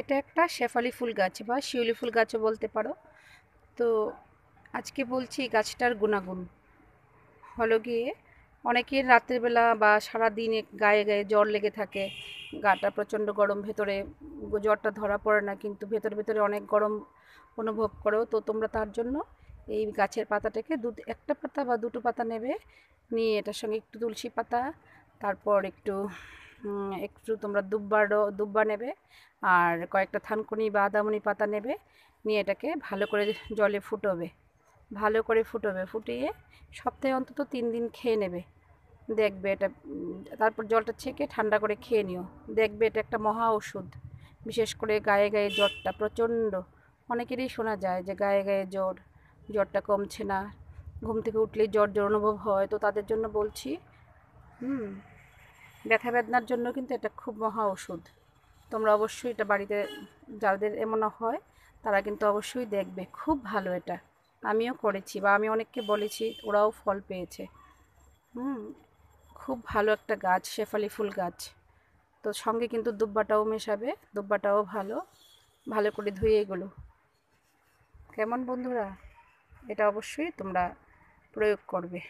এটা একটা শেফালি ফুল গাছ বা শিউলি ফুল গাছও বলতে পারো তো আজকে বলছি গাছটার গুণাগুণ হলো গিয়ে অনেকের রাত্রেবেলা বা সারা দিনে গায়ে গায়ে জ্বর লেগে থাকে গাটা প্রচণ্ড গরম ভেতরে জ্বরটা ধরা পড়ে না কিন্তু ভেতরে ভেতরে অনেক গরম অনুভব করো তো তোমরা তার জন্য এই গাছের পাতাটাকে দু একটা পাতা বা দুটো পাতা নেবে নিয়ে এটার সঙ্গে একটু তুলসী পাতা তারপর একটু একটু তোমরা দুব্বা দুব্বা নেবে আর কয়েকটা থানকুনি বা আদামুনি পাতা নেবে নিয়ে এটাকে ভালো করে জলে ফুটোবে ভালো করে ফুটোবে ফুটিয়ে সপ্তাহে অন্তত তিন দিন খেয়ে নেবে দেখবে এটা তারপর জলটা ছেঁকে ঠান্ডা করে খেয়ে নিও দেখবে এটা একটা মহা ওষুধ বিশেষ করে গায়ে গায়ে জ্বরটা প্রচণ্ড অনেকেরই শোনা যায় যে গায়ে গায়ে জ্বর জ্বরটা কমছে না ঘুম থেকে উঠলেই জ্বর জ্বর অনুভব হয় তো তাদের জন্য বলছি হুম ব্যথা বেদনার জন্য কিন্তু এটা খুব মহা ওষুধ তোমরা অবশ্যই এটা বাড়িতে যাদের এমন হয় তারা কিন্তু অবশ্যই দেখবে খুব ভালো এটা আমিও করেছি বা আমি অনেককে বলেছি ওরাও ফল পেয়েছে হুম খুব ভালো একটা গাছ শেফালি ফুল গাছ তো সঙ্গে কিন্তু দুব্বাটাও মেশাবে দুব্বাটাও ভালো ভালো করে ধুয়ে এগুলো কেমন বন্ধুরা এটা অবশ্যই তোমরা প্রয়োগ করবে